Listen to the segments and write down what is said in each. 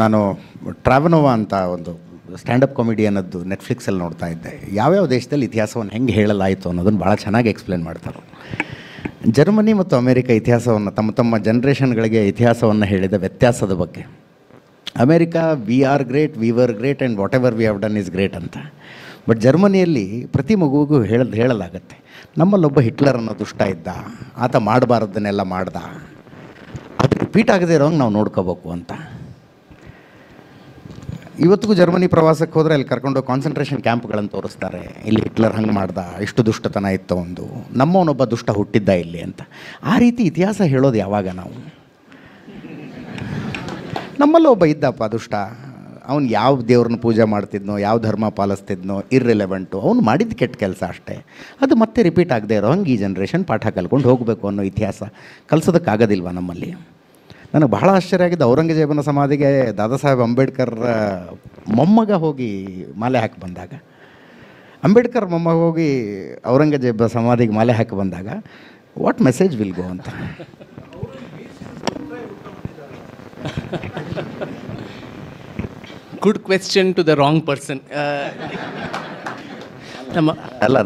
ನಾನು ಟ್ರಾವನೋವಾ ಅಂತ ಒಂದು ಸ್ಟ್ಯಾಂಡಪ್ ಕಾಮಿಡಿ ಅನ್ನೋದು ನೆಟ್ಫ್ಲಿಕ್ಸಲ್ಲಿ ನೋಡ್ತಾ ಇದ್ದೆ ಯಾವ್ಯಾವ ದೇಶದಲ್ಲಿ ಇತಿಹಾಸವನ್ನು ಹೆಂಗೆ ಹೇಳಲಾಯಿತು ಅನ್ನೋದನ್ನು ಭಾಳ ಚೆನ್ನಾಗಿ ಎಕ್ಸ್ಪ್ಲೇನ್ ಮಾಡ್ತಾರೆ ಜರ್ಮನಿ ಮತ್ತು ಅಮೇರಿಕ ಇತಿಹಾಸವನ್ನು ತಮ್ಮ ತಮ್ಮ ಜನ್ರೇಷನ್ಗಳಿಗೆ ಇತಿಹಾಸವನ್ನು ಹೇಳಿದ ವ್ಯತ್ಯಾಸದ ಬಗ್ಗೆ America we are great we were great and whatever we have done is great ಅಂತ ಬಟ್ ಜರ್ಮನಿಯಲ್ಲಿ ಪ್ರತಿ ಮಗುವಿಗೂ ಹೇಳ ಹೇಳಲಾಗತ್ತೆ ನಮ್ಮಲ್ಲೊಬ್ಬ ಹಿಟ್ಲರ್ ಅನ್ನೋ ದುಷ್ಟ ಇದ್ದ ಆತ ಮಾಡಬಾರದನ್ನೆಲ್ಲ ಮಾಡ್ದ ಅದು ರಿಪೀಟ್ ಆಗದೆ ಇರೋಂಗೆ ನಾವು ನೋಡ್ಕೋಬೇಕು ಅಂತ ಇವತ್ತಿಗೂ ಜರ್ಮನಿ ಪ್ರವಾಸಕ್ಕೆ ಹೋದರೆ ಅಲ್ಲಿ ಕರ್ಕೊಂಡು ಕಾನ್ಸಂಟ್ರೇಷನ್ ಕ್ಯಾಂಪ್ಗಳನ್ನು ತೋರಿಸ್ತಾರೆ ಇಲ್ಲಿ ಹಿಟ್ಲರ್ ಹಂಗೆ ಮಾಡ್ದ ಇಷ್ಟು ದುಷ್ಟತನ ಇತ್ತು ಒಂದು ನಮ್ಮವನೊಬ್ಬ ದುಷ್ಟ ಹುಟ್ಟಿದ್ದ ಇಲ್ಲಿ ಅಂತ ಆ ರೀತಿ ಇತಿಹಾಸ ಹೇಳೋದು ಯಾವಾಗ ನಾವು ನಮ್ಮಲ್ಲೂ ಒಬ್ಬ ಇದ್ದಪ್ಪ ದುಷ್ಟ ಅವನು ಯಾವ ದೇವ್ರನ್ನ ಪೂಜೆ ಮಾಡ್ತಿದ್ನೋ ಯಾವ ಧರ್ಮ ಪಾಲಿಸ್ತಿದ್ನೋ ಇರ್ರಿಲೆವೆಂಟು ಅವ್ನು ಮಾಡಿದ ಕೆಟ್ಟ ಕೆಲಸ ಅಷ್ಟೇ ಅದು ಮತ್ತೆ ರಿಪೀಟ್ ಆಗದೆ ಇರೋ ಹಂಗೆ ಈ ಜನ್ರೇಷನ್ ಪಾಠ ಕಲ್ಕೊಂಡು ಹೋಗಬೇಕು ಅನ್ನೋ ಇತಿಹಾಸ ಕಲಿಸೋದಕ್ಕಾಗೋದಿಲ್ವ ನಮ್ಮಲ್ಲಿ ನನಗೆ ಬಹಳ ಆಶ್ಚರ್ಯ ಆಗಿದ್ದು ಔರಂಗಜೇಬನ ಸಮಾಧಿಗೆ ದಾದಾ ಸಾಹೇಬ್ ಅಂಬೇಡ್ಕರ್ ಮೊಮ್ಮಗ ಹೋಗಿ ಮಾಲೆ ಹಾಕಿ ಬಂದಾಗ ಅಂಬೇಡ್ಕರ್ ಮೊಮ್ಮಗ ಹೋಗಿ ಔರಂಗಜೇಬ ಸಮಾಧಿಗೆ ಮಾಲೆ ಹಾಕಿ ಬಂದಾಗ ವಾಟ್ ಮೆಸೇಜ್ ವಿಲ್ ಗೋ ಅಂತ good question to the wrong person ನಮ್ಮ ಅಲ್ಲ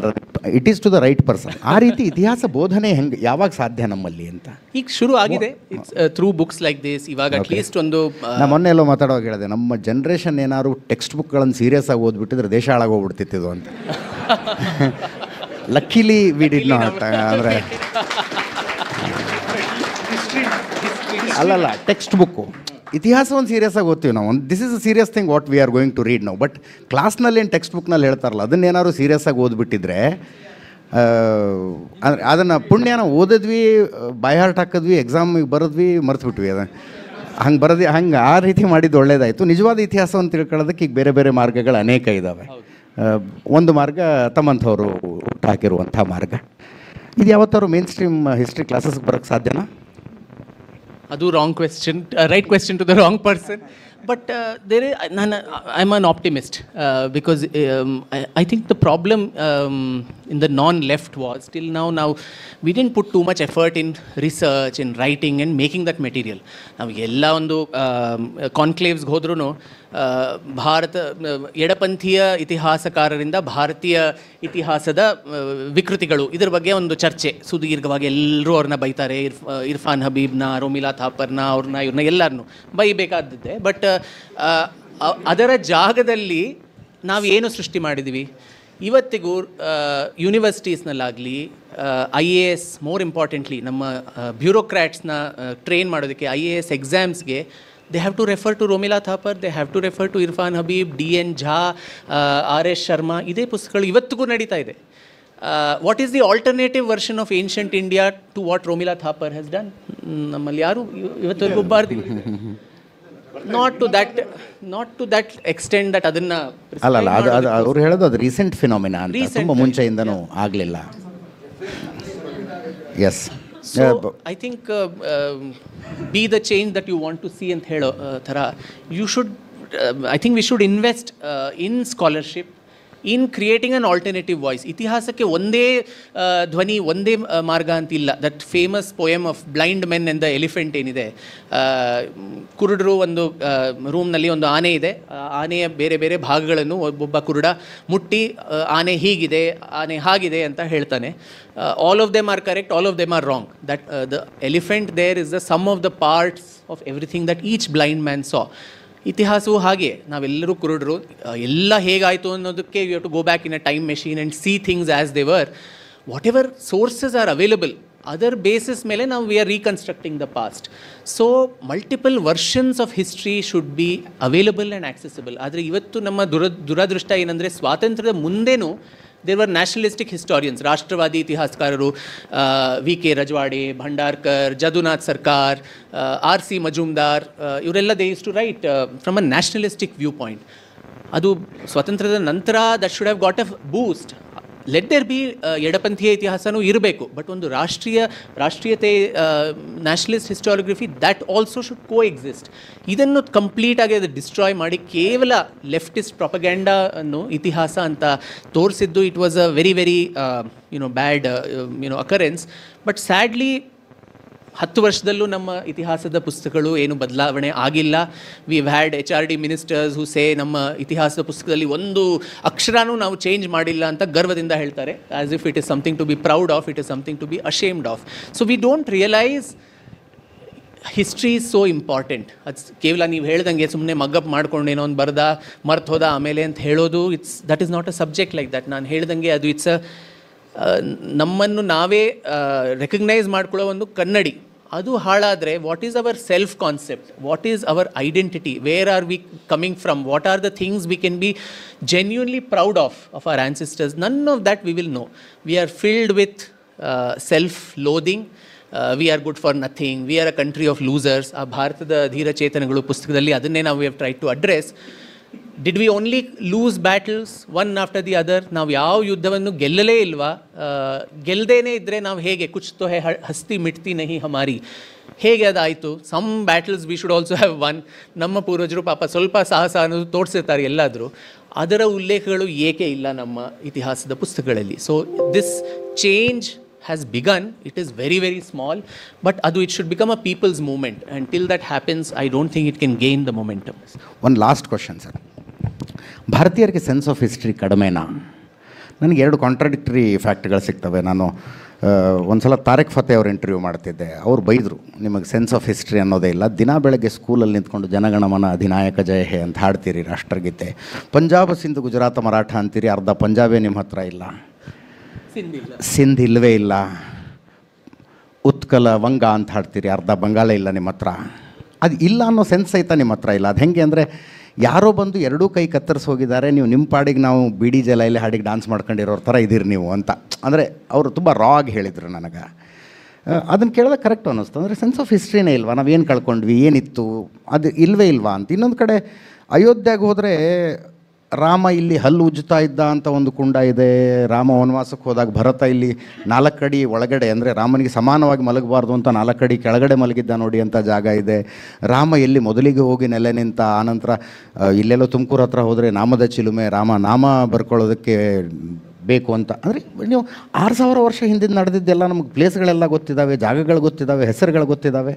it is to the right person ಆ ರೀತಿ ಇತಿಹಾಸ ಬೋಧನೆ ಹೆಂಗೆ ಯಾವಾಗ ಸಾಧ್ಯ ನಮ್ಮಲ್ಲಿ ಅಂತ ಈಗ ಶುರು ಆಗಿದೆ ಥ್ರೂ ಬುಕ್ಸ್ ಲೈಕ್ ದಿಸ್ ಇವಾಗ ಅಟ್ಲೀಸ್ಟ್ ಒಂದು ನಾ ಮೊನ್ನೆ ಎಲ್ಲೋ ಮಾತಾಡುವಾಗ ಹೇಳಿದೆ ನಮ್ಮ ಜನ್ರೇಷನ್ ಏನಾದ್ರು ಟೆಕ್ಸ್ಟ್ ಬುಕ್ಗಳನ್ನು ಸೀರಿಯಸ್ ಆಗಿ ಓದ್ಬಿಟ್ಟಿದ್ರೆ ದೇಶ ಹಾಳಾಗೋಗ್ಬಿಡ್ತಿತ್ತು ಅಂತ ಲಕ್ಕಿಲಿ ವಿಡಿಡ್ ಡಿಡ್ ಅಂತ ಅಂದರೆ ಅಲ್ಲಲ್ಲ ಟೆಕ್ಸ್ಟ್ ಬುಕ್ಕು ಇತಿಹಾಸವನ್ನು ಸೀರಿಯಸ್ಸಾಗಿ ಓದ್ತೀವಿ ನಾವು this is a serious thing what we are going to read ನಾವು ಬಟ್ ಕ್ಲಾಸ್ನಲ್ಲಿ ಏನು ಟೆಕ್ಸ್ಟ್ ಬುಕ್ನಲ್ಲಿ ಹೇಳ್ತಾರಲ್ಲ ಅದನ್ನೇನಾದ್ರು ಸೀರಿಯಸ್ಸಾಗಿ ಓದ್ಬಿಟ್ಟಿದ್ರೆ ಅಂದರೆ ಅದನ್ನು ಪುಣ್ಯನ ಓದಿದ್ವಿ ಬಾಯ್ ಹಾರ್ಟ್ ಹಾಕಿದ್ವಿ ಎಕ್ಸಾಮಿಗೆ ಬರೆದ್ವಿ ಮರೆತುಬಿಟ್ವಿ ಅದನ್ನು ಹಂಗೆ ಬರೋದು ಹಂಗೆ ಆ ರೀತಿ ಮಾಡಿದ್ದು ಒಳ್ಳೇದಾಯಿತು ನಿಜವಾದ ಇತಿಹಾಸವನ್ನು ತಿಳ್ಕೊಳ್ಳೋದಕ್ಕೆ ಈಗ ಬೇರೆ ಬೇರೆ ಮಾರ್ಗಗಳು ಅನೇಕ ಇದ್ದಾವೆ ಒಂದು ಮಾರ್ಗ ತಮ್ಮಂಥವರು ಹಾಕಿರುವಂಥ ಮಾರ್ಗ ಇದು ಯಾವತ್ತಾರು ಮೇನ್ ಸ್ಟ್ರೀಮ್ ಹಿಸ್ಟ್ರಿ ಕ್ಲಾಸಸ್ಗೆ ಬರೋಕ್ಕೆ ಸಾಧ್ಯನಾ do wrong question, uh, right question to the wrong person. But uh, there is, I, am an optimist uh, because um, I, I, think the problem um, in the non-left was till now. Now we didn't put too much effort in research, in writing, and making that material. Now, all ಎಲ್ಲ the ಕಾನ್ಕ್ಲೇವ್ಸ್ಗೆ ಹೋದ್ರೂ ಭಾರತ ಎಡಪಂಥೀಯ ಇತಿಹಾಸಕಾರರಿಂದ ಭಾರತೀಯ ಇತಿಹಾಸದ ವಿಕೃತಿಗಳು ಇದರ ಬಗ್ಗೆ ಒಂದು ಚರ್ಚೆ ಸುದೀರ್ಘವಾಗಿ ಎಲ್ಲರೂ ಅವ್ರನ್ನ ಬೈತಾರೆ ಇರ್ಫಾನ್ ಹಬೀಬ್ನ ರೋಮಿಲಾ ಥಾಪರ್ನ ಅವ್ರನ್ನ ಇವ್ರನ್ನ ಎಲ್ಲರನ್ನೂ ಬೈಬೇಕಾದದ್ದೇ ಬಟ್ ಅದರ ಜಾಗದಲ್ಲಿ ನಾವು ಏನು ಸೃಷ್ಟಿ ಮಾಡಿದ್ವಿ ಇವತ್ತಿಗೂ ಯೂನಿವರ್ಸಿಟೀಸ್ನಲ್ಲಾಗಲಿ I A S more importantly ನಮ್ಮ ಬ್ಯೂರೋಕ್ರಾಟ್ಸ್ನ ಟ್ರೈನ್ ಮಾಡೋದಕ್ಕೆ ಐ ಎ ಎಸ್ ಎಕ್ಸಾಮ್ಸ್ಗೆ they have to refer to Romila Thapar they have to refer to Irfan Habib D N Jha R S Sharma ಇದೇ ಪುಸ್ತಕಗಳು ಇವತ್ತಿಗೂ ನಡೀತಾ ಇದೆ what is the alternative version of ancient India to what Romila Thapar has done ನಮ್ಮಲ್ಲಿ ಯಾರು ಇವತ್ತು ಬಾರ್ದಿಲ್ಲ not to that not to that extend that ಅದನ್ನ ಅಲ್ಲ ಅಲ್ಲ ಅದು ಅದು ಅವ್ರು ಹೇಳೋದು ಅದು ರೀಸೆಂಟ್ ಫಿನಾಮಿನಾ ಅಂತ ತುಂಬ ಮುಂಚೆಯಿಂದನೂ ಆಗಲಿಲ್ಲ yes I think be the change that you want to see ಅಂತ ಹೇಳೋ uh, ಥರ you should I think we should invest in scholarship in creating an alternative voice ಇತಿಹಾಸಕ್ಕೆ ಒಂದೇ ಧ್ವನಿ ಒಂದೇ ಮಾರ್ಗ ಅಂತಿಲ್ಲ that famous poem of blind men ಎಂದ ಎಲಿಫೆಂಟ್ ಏನಿದೆ ಕುರುಡರು ಒಂದು ರೂಮ್ನಲ್ಲಿ ಒಂದು ಆನೆ ಇದೆ ಆನೆಯ ಬೇರೆ ಬೇರೆ ಭಾಗಗಳನ್ನು ಒಬ್ಬೊಬ್ಬ ಕುರುಡ ಮುಟ್ಟಿ ಆನೆ ಹೀಗಿದೆ ಆನೆ ಹಾಗಿದೆ ಅಂತ ಹೇಳ್ತಾನೆ all of them are correct all of them are wrong that the elephant there is the sum of the parts of everything that each blind man saw ಇತಿಹಾಸವು ಹಾಗೆ ನಾವೆಲ್ಲರೂ ಕುರುಡ್ರು ಎಲ್ಲ ಹೇಗಾಯಿತು ಅನ್ನೋದಕ್ಕೆ you to go back in a time machine and see things as they were whatever sources are available ಅದರ್ basis ಮೇಲೆ ನಾವು we are reconstructing the past so multiple versions of history should be available and accessible ಆದರೆ ಇವತ್ತು ನಮ್ಮ ದುರ ದುರದೃಷ್ಟ ಏನಂದರೆ ಸ್ವಾತಂತ್ರ್ಯದ ಮುಂದೆನೂ there were nationalistic historians, Rashtrawadi Itihaskararu, V.K. Rajwade, Bhandarkar, Jadunath Sarkar, R.C. Majumdar, uh, Urella, they used to write from a nationalistic viewpoint. ಅದು ಸ್ವಾತಂತ್ರ್ಯದ ನಂತರ that should have got a boost. Let there be ಎಡಪಂಥೀಯ ಇತಿಹಾಸನೂ ಇರಬೇಕು but ಒಂದು ರಾಷ್ಟ್ರೀಯ ರಾಷ್ಟ್ರೀಯತೆ nationalist historiography that also should coexist ಇದನ್ನು ಕಂಪ್ಲೀಟಾಗಿ ಅದು ಡಿಸ್ಟ್ರಾಯ್ ಮಾಡಿ ಕೇವಲ ಲೆಫ್ಟಿಸ್ಟ್ ಅನ್ನು ಇತಿಹಾಸ ಅಂತ ತೋರಿಸಿದ್ದು it was a very very you know bad you know occurrence but sadly ಹತ್ತು ವರ್ಷದಲ್ಲೂ ನಮ್ಮ ಇತಿಹಾಸದ ಪುಸ್ತಕಗಳು ಏನು ಬದಲಾವಣೆ ಆಗಿಲ್ಲ we had H R D ministers who say ನಮ್ಮ ಇತಿಹಾಸದ ಪುಸ್ತಕದಲ್ಲಿ ಒಂದು ಅಕ್ಷರನೂ ನಾವು ಚೇಂಜ್ ಮಾಡಿಲ್ಲ ಅಂತ ಗರ್ವದಿಂದ ಹೇಳ್ತಾರೆ as if it is something to be proud of it is something to be ashamed of so we don't realise history is so important ಅದು ಕೇವಲ ನೀವು ಹೇಳ್ದಂಗೆ ಸುಮ್ಮನೆ ಮಗ್ಗಪ್ ಮಾಡ್ಕೊಂಡು ಏನೋ ಒಂದು ಬರ್ದ ಮರ್ತು ಹೋದ ಆಮೇಲೆ ಅಂತ ಹೇಳೋದು it's that is not a subject like that ನಾನು ಹೇಳ್ದಂಗೆ ಅದು ಇಟ್ಸ್ ಅ ನಮ್ಮನ್ನು ನಾವೇ ರೆಕಗ್ನೈಸ್ ಮಾಡ್ಕೊಳ್ಳೋ ಒಂದು ಕನ್ನಡಿ ಅದು ಹಾಳಾದರೆ what is our self concept what is our identity where are we coming from what are the things we can be genuinely proud of of our ancestors none of that we will know we are filled with self loathing we are good for nothing we are a country of losers ಆ ಭಾರತದ ಧೀರಚೇತನಗಳು ಪುಸ್ತಕದಲ್ಲಿ ಅದನ್ನೇ ನಾವು we have try to address did we only loose battles one after the other ನಾವು ಯಾವ ಯುದ್ಧವನ್ನು ಗೆಲ್ಲಲೇ ಇಲ್ವಾ ಗೆಲ್ಲದೇ ಇದ್ದರೆ ನಾವು ಹೇಗೆ ಕುಚ್ ತೊಹೆ ಹೇ ಹಸ್ತಿ ಮಿಟ್ತಿ ನಹಿ ಹಮಾರಿ ಹೇಗೆ ಅದಾಯಿತು some battles we should also have won ನಮ್ಮ ಪೂರ್ವಜರು ಪಾಪ ಸ್ವಲ್ಪ ಸಾಹಸ ಅನ್ನೋದು ತೋರಿಸಿರ್ತಾರೆ ಎಲ್ಲಾದರೂ ಅದರ ಉಲ್ಲೇಖಗಳು ಏಕೆ ಇಲ್ಲ ನಮ್ಮ ಇತಿಹಾಸದ ಪುಸ್ತಕಗಳಲ್ಲಿ so this change has begun it is very very small but ಅದು it should become a people's movement and till that happens I don't think it can gain the momentum one last question sir ಭಾರತೀಯರಿಗೆ sense of history ಕಡಿಮೆನಾ ನನಗೆ ಎರಡು ಕಾಂಟ್ರಾಡಿಕ್ಟ್ರಿ ಫ್ಯಾಕ್ಟ್ಗಳು ಸಿಗ್ತವೆ ನಾನು ಒಂದು ಸಲ ತಾರೆಕ್ ಫತೆ ಅವ್ರ ಇಂಟರ್ವ್ಯೂ ಮಾಡ್ತಿದ್ದೆ ಅವ್ರು ಬೈದರು ನಿಮಗೆ ಸೆನ್ಸ್ ಆಫ್ ಹಿಸ್ಟ್ರಿ ಅನ್ನೋದೇ ಇಲ್ಲ ದಿನ ಬೆಳಗ್ಗೆ ಸ್ಕೂಲಲ್ಲಿ ನಿಂತ್ಕೊಂಡು ಜನಗಣಮನ ಅಧಿನಾಯಕ ಜಯ ಹೇ ಅಂತ ಹಾಡ್ತೀರಿ ರಾಷ್ಟ್ರಗೀತೆ ಪಂಜಾಬ್ ಸಿಂಧು ಗುಜರಾತ್ ಮರಾಠ ಅಂತೀರಿ ಅರ್ಧ ಪಂಜಾಬೇ ನಿಮ್ಮ ಹತ್ರ ಇಲ್ಲ ಸಿಂಧ್ ಇಲ್ಲವೇ ಇಲ್ಲ ಉತ್ಕಲ ವಂಗ ಅಂತ ಹಾಡ್ತೀರಿ ಅರ್ಧ ಬಂಗಾಳ ಇಲ್ಲ ನಿಮ್ಮ ಹತ್ರ ಅದು ಇಲ್ಲ ಅನ್ನೋ ಸೆನ್ಸ್ ಐತ ನಿಮ್ಮ ಹತ್ರ ಇಲ್ಲ ಅದು ಹೆಂಗೆ ಅಂದರೆ ಯಾರೋ ಬಂದು ಎರಡೂ ಕೈ ಕತ್ತರಿಸಿ ಹೋಗಿದ್ದಾರೆ ನೀವು ನಿಮ್ಮ ಪಾಡಿಗೆ ನಾವು ಬಿಡಿ ಜಲ ಇಲ್ಲಿ ಹಾಡಿಗೆ ಡಾನ್ಸ್ ಮಾಡ್ಕೊಂಡಿರೋರ ಥರ ಇದ್ದೀರಿ ನೀವು ಅಂತ ಅಂದರೆ ಅವರು ತುಂಬ ರಾ ಆಗಿ ಹೇಳಿದರು ನನಗೆ ಅದನ್ನು ಕೇಳಿದಾಗ ಕರೆಕ್ಟ್ ಅನ್ನಿಸ್ತು ಅಂದರೆ ಸೆನ್ಸ್ ಆಫ್ ಹಿಸ್ಟ್ರಿನೇ ಇಲ್ವಾ ನಾವು ಏನು ಕಳ್ಕೊಂಡ್ವಿ ಏನಿತ್ತು ಅದು ಇಲ್ವೇ ಇಲ್ವಾ ಅಂತ ಇನ್ನೊಂದು ಕಡೆ ಅಯೋಧ್ಯೆಗೆ ಹೋದರೆ ರಾಮ ಇಲ್ಲಿ ಹಲ್ಲು ಉಜ್ಜುತ್ತಾ ಇದ್ದ ಅಂತ ಒಂದು ಕುಂಡ ಇದೆ ರಾಮ ವನವಾಸಕ್ಕೆ ಹೋದಾಗ ಭರತ ಇಲ್ಲಿ ನಾಲ್ಕು ಅಡಿ ಒಳಗಡೆ ಅಂದರೆ ರಾಮನಿಗೆ ಸಮಾನವಾಗಿ ಮಲಗಬಾರ್ದು ಅಂತ ನಾಲ್ಕು ಅಡಿ ಕೆಳಗಡೆ ಮಲಗಿದ್ದ ನೋಡಿ ಅಂತ ಜಾಗ ಇದೆ ರಾಮ ಎಲ್ಲಿ ಮೊದಲಿಗೆ ಹೋಗಿ ನೆಲೆ ನಿಂತ ಆನಂತರ ಇಲ್ಲೆಲ್ಲೋ ತುಮಕೂರು ಹತ್ರ ಹೋದರೆ ನಾಮದ ಚಿಲುಮೆ ರಾಮ ನಾಮ ಬರ್ಕೊಳ್ಳೋದಕ್ಕೆ ಬೇಕು ಅಂತ ಅಂದರೆ ನೀವು ಆರು ಸಾವಿರ ವರ್ಷ ಹಿಂದಿನ ನಡೆದಿದ್ದೆಲ್ಲ ನಮಗೆ ಪ್ಲೇಸ್ಗಳೆಲ್ಲ ಗೊತ್ತಿದ್ದಾವೆ ಜಾಗಗಳು ಗೊತ್ತಿದ್ದಾವೆ ಹೆಸರುಗಳು ಗೊತ್ತಿದ್ದಾವೆ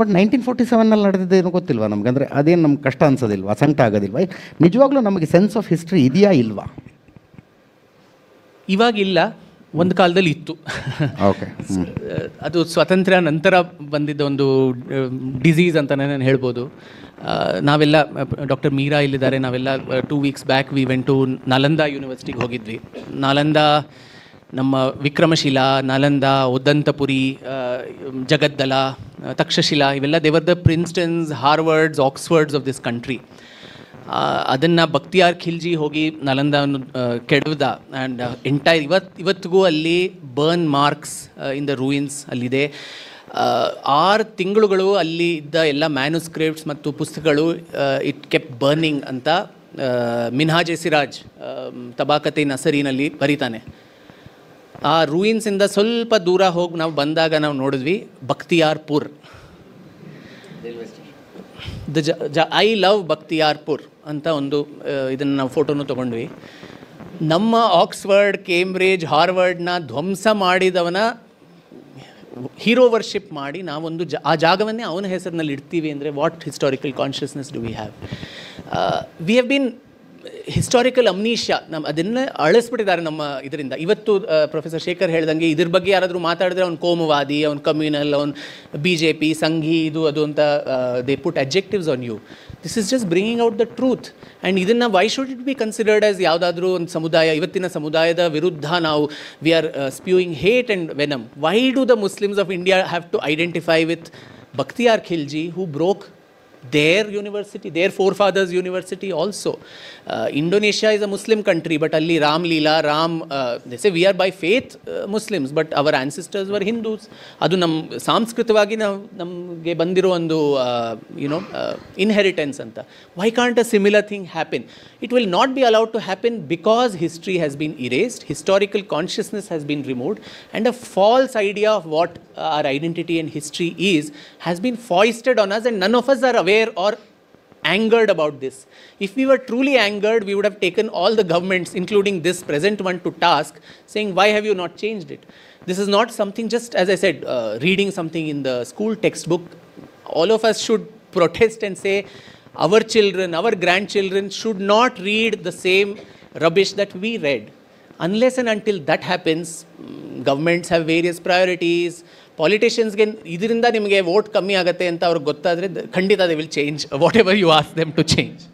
ಬಟ್ ನೈನ್ಟೀನ್ ಫೋರ್ಟಿ ಸೆವೆನಲ್ಲಿ ಏನು ಗೊತ್ತಿಲ್ವಾ ನಮ್ಗೆ ಅಂದರೆ ಅದೇನು ನಮ್ಗೆ ಕಷ್ಟ ಅನ್ಸೋದಿಲ್ವಾ ಸಂಕಟ ಆಗೋದಿಲ್ವ ನಿಜವಾಗ್ಲೂ ನಮಗೆ ಸೆನ್ಸ್ ಆಫ್ ಹಿಸ್ಟ್ರಿ ಇದೆಯಾ ಇಲ್ವಾ ಇವಾಗಿಲ್ಲ ಒಂದು ಕಾಲದಲ್ಲಿ ಇತ್ತು ಓಕೆ ಅದು ಸ್ವಾತಂತ್ರ್ಯ ನಂತರ ಬಂದಿದ್ದ ಒಂದು ಡಿಸೀಸ್ ಅಂತಲೇ ನಾನು ಹೇಳ್ಬೋದು ನಾವೆಲ್ಲ ಡಾಕ್ಟರ್ ಮೀರಾ ಇಲ್ಲಿದ್ದಾರೆ ನಾವೆಲ್ಲ two weeks back we went to Nalanda ಯೂನಿವರ್ಸಿಟಿಗೆ ಹೋಗಿದ್ವಿ ನಾಲಂದಾ ನಮ್ಮ ವಿಕ್ರಮಶಿಲಾ ನಾಲಂದ ಉದ್ದಂತಪುರಿ ಜಗದ್ದಲ ತಕ್ಷಶಿಲಾ ಇವೆಲ್ಲ they were the Princetons Harvards Oxfords of this country ಅದನ್ನು ಭಕ್ತಿಯಾರ್ ಖಿಲ್ಜಿ ಹೋಗಿ ನಲಂದ ಕೆಡ್ದ ಆ್ಯಂಡ್ ಎಂಟೈರ್ ಇವತ್ತು ಇವತ್ತಿಗೂ ಅಲ್ಲಿ burn marks in the ruins ಅಲ್ಲಿದೆ ಆರು ತಿಂಗಳುಗಳು ಅಲ್ಲಿ ಇದ್ದ ಎಲ್ಲ ಮ್ಯಾನುಸ್ಕ್ರಿಪ್ಟ್ಸ್ ಮತ್ತು ಪುಸ್ತಕಗಳು ಇಟ್ ಕೆಪ್ ಬರ್ನಿಂಗ್ ಅಂತ ಮಿನ್ಹಾಜ್ ಎಸಿರಾಜ್ ತಬಾಕತೆ ನಸರಿನಲ್ಲಿ ಬರೀತಾನೆ ಆ ರೂಯಿನ್ಸಿಂದ ಸ್ವಲ್ಪ ದೂರ ಹೋಗಿ ನಾವು ಬಂದಾಗ ನಾವು ನೋಡಿದ್ವಿ ಭಕ್ತಿಯಾರ್ಪುರ್ ದ ಜ ಐ ಲವ್ ಭಕ್ತಿಯಾರ್ಪುರ್ ಅಂತ ಒಂದು ಇದನ್ನು ನಾವು ಫೋಟೋನು ತೊಗೊಂಡ್ವಿ ನಮ್ಮ ಆಕ್ಸ್ಫರ್ಡ್ ಕೇಂಬ್ರಿಜ್ ಹಾರ್ವರ್ಡ್ನ ಧ್ವಂಸ ಮಾಡಿದವನ ಹೀರೋ ವರ್ಷಿಪ್ ಮಾಡಿ ನಾವೊಂದು ಜ ಆ ಜಾಗವನ್ನೇ ಅವನ ಹೆಸರಿನಲ್ಲಿ ಇಡ್ತೀವಿ ಅಂದರೆ what historical consciousness do we have we have been historical amnesia ನಮ್ಮ ಅದನ್ನು ಅಳಿಸ್ಬಿಟ್ಟಿದ್ದಾರೆ ನಮ್ಮ ಇದರಿಂದ ಇವತ್ತು ಪ್ರೊಫೆಸರ್ ಶೇಖರ್ ಹೇಳ್ದಂಗೆ ಇದ್ರ ಬಗ್ಗೆ ಯಾರಾದರೂ ಮಾತಾಡಿದ್ರೆ ಅವ್ನು ಕೋಮುವಾದಿ ಅವ್ನು ಕಮ್ಯುನಲ್ ಅವ್ನು ಬಿ ಜೆ ಪಿ ಸಂಘಿ ಇದು ಅದು ಅಂತ they put objectives on you this is just bringing out the truth and ಇದನ್ನು why should it be considered as ಯಾವುದಾದ್ರೂ ಒಂದು ಸಮುದಾಯ ಇವತ್ತಿನ ಸಮುದಾಯದ ವಿರುದ್ಧ ನಾವು we are spewing hate and venom why do the Muslims of India have to identify with Bakhtiyar Khilji who broke their university their forefathers university also Indonesia is a Muslim country but ಅಲ್ಲಿ Ram Leela Ram uh, they say we are by faith uh, Muslims, but our ancestors ಅದು ನಮ್ಮ ಸಾಂಸ್ಕೃತವಾಗಿ ನಾವು ನಮಗೆ ಬಂದಿರೋ ಒಂದು you know uh, inheritance uh, ಅಂತ why can't a similar thing happen it will not be allowed to happen because history has been erased historical consciousness has been removed and a false idea of what our identity and history is has been foisted on us and none of us are aware aware or angered about this. If we were truly angered, we would have taken all the governments, including this present one, to task, saying, why have you not changed it? This is not something just, as I said, uh, reading something in the school textbook. All of us should protest and say, our children, our grandchildren should not read the same rubbish that we read. Unless and until that happens, mm, governments have various priorities, ಪಾಲಿಟಿಷಿಯನ್ಸ್ಗೆ ಇದರಿಂದ ನಿಮಗೆ vote ಕಮ್ಮಿ ಆಗುತ್ತೆ ಅಂತ ಅವ್ರಿಗೆ ಗೊತ್ತಾದರೆ ಖಂಡಿತ they will change whatever you ask them to change